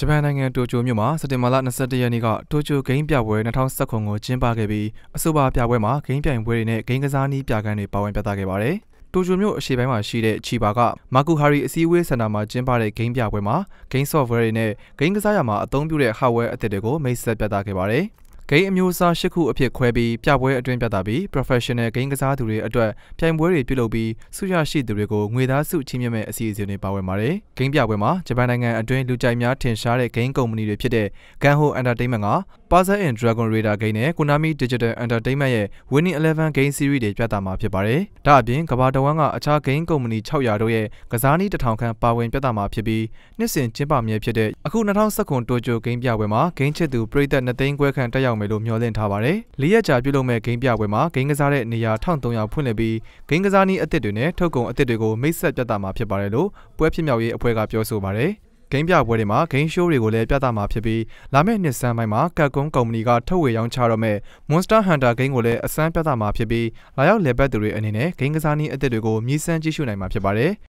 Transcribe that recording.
ဂျပန်နိုင်ငံတိုကျိုမြို့မှာစက်တင်ဘာလ22ရက်နေ့ကတိုကျိုဂိမ်းပြပွဲ2019ကိုကျင်းပခဲ့ပြီးအဆိုပါပြပွဲမှာဂိမ်းပြိုင်ပွဲတွေနဲ့ဂိမ်းကစားနည်းပြခန်းတွေပါဝင်ပြသခဲ့ပါတယ်။တိုကျိုမြို့အရှေ့ပိုင်းမှာရှိတဲ့ချီပါကမာကူဟာရီအစည်းအဝေးစင်တာမှာကျင်းပတဲ့ဂိမ်းပြပွဲမှာဂိမ်း software တွေနဲ့ဂိမ်းကစားရမှာအသုံးပြုတဲ့ hardware အသစ်တွေကိုမိတ်ဆက်ပြသခဲ့ပါတယ်။ဂိမ်းအမျိုးအစား၈ခုအဖြစ်ခွဲပြီးပြပွဲအတွင်းပြသပြီး professional ဂိမ်းကစားသူတွေအတွက်ပြိုင်ပွဲတွေပြုလုပ်ပြီးဆုရရှိသူတွေကိုငွေသားစုချီးမြှင့်မဲ့အစီအစဉ်တွေပါဝင်ပါတယ်။ဂိမ်းပြပွဲမှာဂျပန်နိုင်ငံအတွင်းလူကြိုက်များထင်ရှားတဲ့ဂိမ်းကုမ္ပဏီတွေဖြစ်တဲ့ Ganho Entertainment က Puzzle and Dragon Raider Game နဲ့ Konami Digital Entertainment ရဲ့ Winning Eleven Game Series တွေပြသမှာဖြစ်ပါတယ်။ဒါအပြင်ကမ္ဘာတဝန်းကအခြား game ကုမ္ပဏီ600တို့ရဲ့ကစားနည်းတစ်ထောင်ခန့်ပါဝင်ပြသမှာဖြစ်ပြီးနှစ်စဉ်ကျင်းပမြဲဖြစ်တဲ့အခု2019 Tokyo Game ပြပွဲမှာ game ချစ်သူပရိသတ်3000ခွဲခန့်တက်ရောက်မယ်လို့မျှော်လင့်ထားပါတယ်။၄ရက်ကြာပြုလုပ်မဲ့ game ပြပွဲမှာ game ကစားတဲ့နေရာ1300ဖွင့်လှစ်ပြီး game ကစားနည်းအသစ်တွေနဲ့ထုတ်ကုန်အသစ်တွေကိုမိတ်ဆက်ပြသမှာဖြစ်ပါတယ်လို့ပွဲဖြစ်မြောက်ရေးအဖွဲ့ကပြောဆိုပါတယ်။ဂိမ်းပြပွဲတွေမှာဂိမ်းရှိုးတွေကိုလည်းပြသမှာဖြစ်ပြီးလာမယ့်နှစ်စမ်းပိုင်းမှာ Capcom ကုမ္ပဏီကထုတ်ဝေရောင်းချတော့မဲ့ Monster Hunter ဂိမ်းကိုလည်းအစမ်းပြသမှာဖြစ်ပြီးလာရောက်လည်ပတ်သူတွေအနေနဲ့ဂိမ်းကစားနည်းအသစ်တွေကိုမြည်စမ်းကြည့်ရှုနိုင်မှာဖြစ်ပါတယ်။